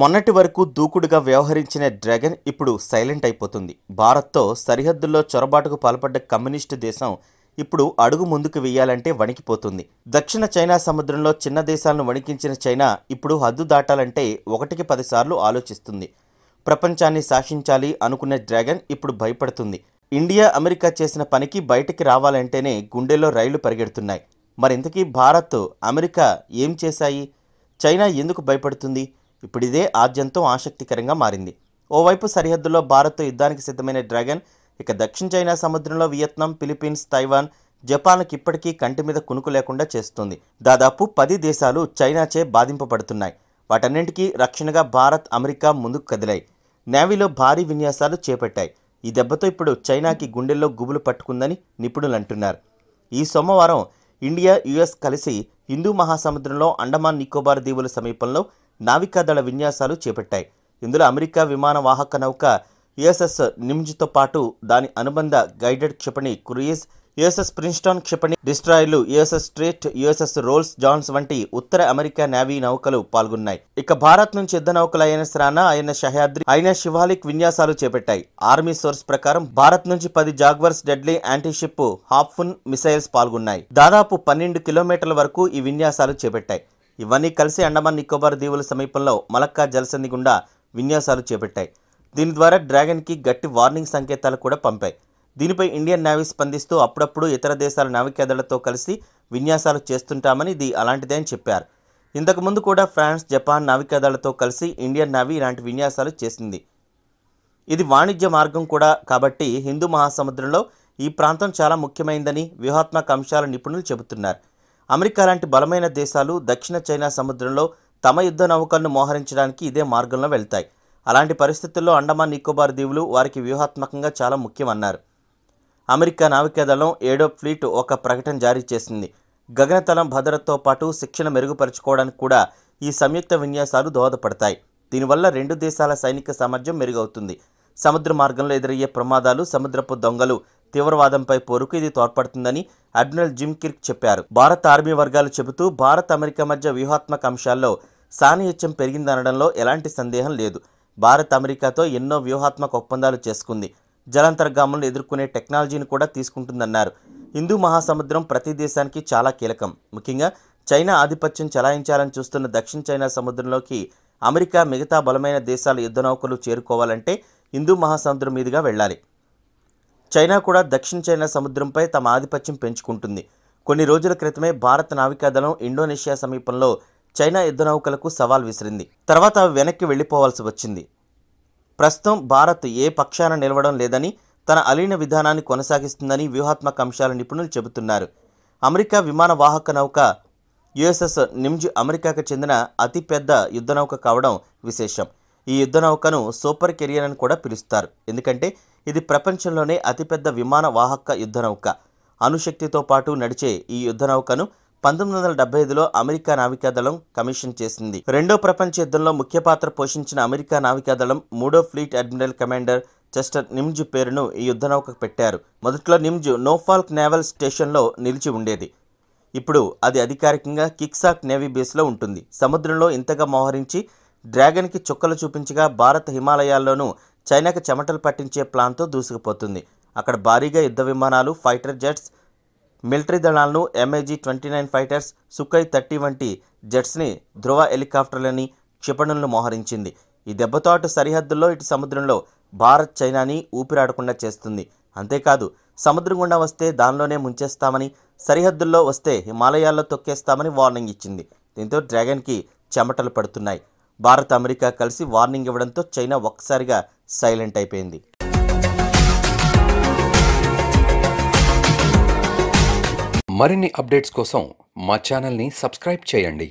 మొన్నటి వరకు దూకుడుగా వ్యవహరించిన డ్రాగన్ ఇప్పుడు సైలెంట్ అయిపోతుంది భారత్తో సరిహద్దుల్లో చొరబాటుకు పాల్పడ్డ కమ్యూనిస్టు దేశం ఇప్పుడు అడుగు ముందుకు వేయాలంటే వణికిపోతుంది దక్షిణ చైనా సముద్రంలో చిన్న దేశాలను వణికించిన చైనా ఇప్పుడు హద్దు దాటాలంటే ఒకటికి పదిసార్లు ఆలోచిస్తుంది ప్రపంచాన్ని శాసించాలి అనుకునే డ్రాగన్ ఇప్పుడు భయపడుతుంది ఇండియా అమెరికా చేసిన పనికి బయటికి రావాలంటేనే గుండెలో రైళ్లు పరిగెడుతున్నాయి మరింతకీ భారత్ అమెరికా ఏం చేశాయి చైనా ఎందుకు భయపడుతుంది ఇప్పుడిదే ఆద్యంతం ఆసక్తికరంగా మారింది ఓవైపు సరిహద్దులో భారత్తో యుద్ధానికి సిద్ధమైన డ్రాగన్ ఇక దక్షిణ చైనా సముద్రంలో వియత్నాం ఫిలిప్పీన్స్ తైవాన్ జపాన్కి ఇప్పటికీ కంటి మీద కునుకు లేకుండా చేస్తుంది దాదాపు పది దేశాలు చైనాచే బాధింపబడుతున్నాయి వాటన్నింటికీ రక్షణగా భారత్ అమెరికా ముందుకు కదిలాయి నేవీలో భారీ విన్యాసాలు చేపట్టాయి ఈ దెబ్బతో ఇప్పుడు చైనాకి గుండెల్లో గుబులు పట్టుకుందని నిపుణులు అంటున్నారు ఈ సోమవారం ఇండియా యుఎస్ కలిసి హిందూ మహాసముద్రంలో అండమాన్ నికోబార్ దీవుల సమీపంలో నావికాదళ విన్యాసాలు చేపట్టాయి ఇందులో అమెరికా విమాన వాహక నౌక యుఎస్ఎస్ నిమ్జ్తో పాటు దాని అనుబంధ గైడెడ్ క్షిపణి క్రూయిజ్ యుఎస్ఎస్ ప్రిన్స్టాన్ క్షిపణి డిస్ట్రాయర్లు యుఎస్ఎస్ స్ట్రేట్ యుఎస్ఎస్ రోల్స్ జాన్స్ వంటి ఉత్తర అమెరికా నేవీ నౌకలు పాల్గొన్నాయి ఇక భారత్ నుంచి యుద్ధ నౌకలు అయిన రానా అయిన షహాద్రి అయిన శివాలిక్ విన్యాసాలు చేపట్టాయి ఆర్మీ సోర్స్ ప్రకారం భారత్ నుంచి పది jaguars deadly antiship harpoon missiles పాల్గొన్నాయి దాదాపు పన్నెండు కిలోమీటర్ల వరకు ఈ విన్యాసాలు చేపట్టాయి ఇవన్నీ కలిసి అండమాన్ నికోబార్ దీవుల సమీపంలో మలక్కా జలసంధి గుండా విన్యాసాలు చేపట్టాయి దీని ద్వారా డ్రాగన్కి గట్టి వార్నింగ్ సంకేతాలు కూడా పంపాయి దీనిపై ఇండియన్ నేవీ స్పందిస్తూ అప్పుడప్పుడు ఇతర దేశాల నావికాదళతో కలిసి విన్యాసాలు చేస్తుంటామని ఇది అలాంటిదే అని చెప్పారు ఇంతకుముందు కూడా ఫ్రాన్స్ జపాన్ నావికాదళతో కలిసి ఇండియన్ నేవీ ఇలాంటి విన్యాసాలు చేసింది ఇది వాణిజ్య మార్గం కూడా కాబట్టి హిందూ మహాసముద్రంలో ఈ ప్రాంతం చాలా ముఖ్యమైందని వ్యూహాత్మక అంశాల నిపుణులు చెబుతున్నారు అమెరికా లాంటి బలమైన దేశాలు దక్షిణ చైనా సముద్రంలో తమ యుద్ధ నౌకలను మోహరించడానికి ఇదే మార్గంలో వెళ్తాయి అలాంటి పరిస్థితుల్లో అండమాన్ నికోబార్ దీవులు వారికి వ్యూహాత్మకంగా చాలా ముఖ్యమన్నారు అమెరికా నావికాదళం ఏడో ఫ్లీట్ ఒక ప్రకటన జారీ చేసింది గగనతలం భద్రతతో పాటు శిక్షణ మెరుగుపరుచుకోవడానికి కూడా ఈ సంయుక్త విన్యాసాలు దోహదపడతాయి దీనివల్ల రెండు దేశాల సైనిక సామర్థ్యం మెరుగవుతుంది సముద్ర మార్గంలో ఎదురయ్యే ప్రమాదాలు సముద్రపు దొంగలు తీవ్రవాదంపై పోరుకు ఇది తోడ్పడుతుందని అడ్మిరల్ జిమ్ కిర్క్ చెప్పారు భారత ఆర్మీ వర్గాలు చెబుతూ భారత్ అమెరికా మధ్య వ్యూహాత్మక అంశాల్లో సాన్నిహిత్యం పెరిగిందనడంలో ఎలాంటి సందేహం లేదు భారత్ అమెరికాతో ఎన్నో వ్యూహాత్మక ఒప్పందాలు చేసుకుంది జలాంతర్గాములను ఎదుర్కొనే టెక్నాలజీని కూడా తీసుకుంటుందన్నారు హిందూ మహాసముద్రం ప్రతి దేశానికి చాలా కీలకం ముఖ్యంగా చైనా ఆధిపత్యం చలాయించాలని చూస్తున్న దక్షిణ చైనా సముద్రంలోకి అమెరికా మిగతా బలమైన దేశాల యుద్ధ నౌకలు చేరుకోవాలంటే హిందూ మహాసముద్రం మీదుగా వెళ్ళాలి చైనా కూడా దక్షిణ చైనా సముద్రంపై తమ ఆధిపత్యం పెంచుకుంటుంది కొన్ని రోజుల క్రితమే భారత నావికాదళం ఇండోనేషియా సమీపంలో చైనా యుద్ధనౌకలకు సవాల్ విసిరింది తర్వాత అవి వెనక్కి వెళ్ళిపోవాల్సి వచ్చింది ప్రస్తుతం భారత్ ఏ పక్షాన నిలవడం లేదని తన అలీన విధానాన్ని కొనసాగిస్తుందని వ్యూహాత్మక అంశాల నిపుణులు చెబుతున్నారు అమెరికా విమాన వాహక నౌక యుఎస్ఎస్ నిమ్జ్ అమెరికాకు చెందిన అతిపెద్ద యుద్ధనౌక కావడం విశేషం ఈ యుద్ధనౌకను సూపర్ కెరియర్ అని కూడా పిలుస్తారు ఎందుకంటే ఇది ప్రపంచంలోనే అతిపెద్ద విమాన వాహక నౌక అణుశక్తితో పాటు నడిచే ఈ యుద్ధ నౌకను పంతొమ్మిది వందల డెబ్బై ఐదులో అమెరికా నావికాదళం కమిషన్ చేసింది రెండో ప్రపంచ యుద్ధంలో ముఖ్య పాత్ర పోషించిన అమెరికా నావికాదళం మూడో fleet admiral commander Chester Nimitz పేరును ఈ యుద్ధ నౌకకు పెట్టారు మొదట్లో నిమ్జ్ నోఫాల్క్ నేవల్ స్టేషన్లో నిలిచి ఉండేది ఇప్పుడు అది అధికారికంగా కిక్సాక్ నేవీ బేస్లో ఉంటుంది సముద్రంలో ఇంతగా మోహరించి డ్రాగన్కి చుక్కలు చూపించగా భారత హిమాలయాల్లోనూ చైనాకు చెమటలు పట్టించే ప్లాన్తో దూసుకుపోతుంది అక్కడ భారీగా యుద్ధ విమానాలు ఫైటర్ జెట్స్ మిలిటరీ దళాలను MAG twenty nine fighters Sukhoi thirty వంటి జెట్స్ని ధృవ హెలికాప్టర్లని క్షిపణులను మోహరించింది ఈ దెబ్బతో అటు సరిహద్దుల్లో ఇటు సముద్రంలో భారత్ చైనాని ఊపిరాడకుండా చేస్తుంది అంతేకాదు సముద్రం గుండా వస్తే దానిలోనే ముంచేస్తామని సరిహద్దుల్లో వస్తే హిమాలయాల్లో తొక్కేస్తామని వార్నింగ్ ఇచ్చింది దీంతో డ్రాగన్కి చెమటలు పడుతున్నాయి భారత్ అమెరికా కలిసి వార్నింగ్ ఇవ్వడంతో చైనా ఒక్కసారిగా సైలెంట్ అయిపోయింది మరిన్ని అప్డేట్స్ కోసం మా ఛానల్ని సబ్స్క్రైబ్ చేయండి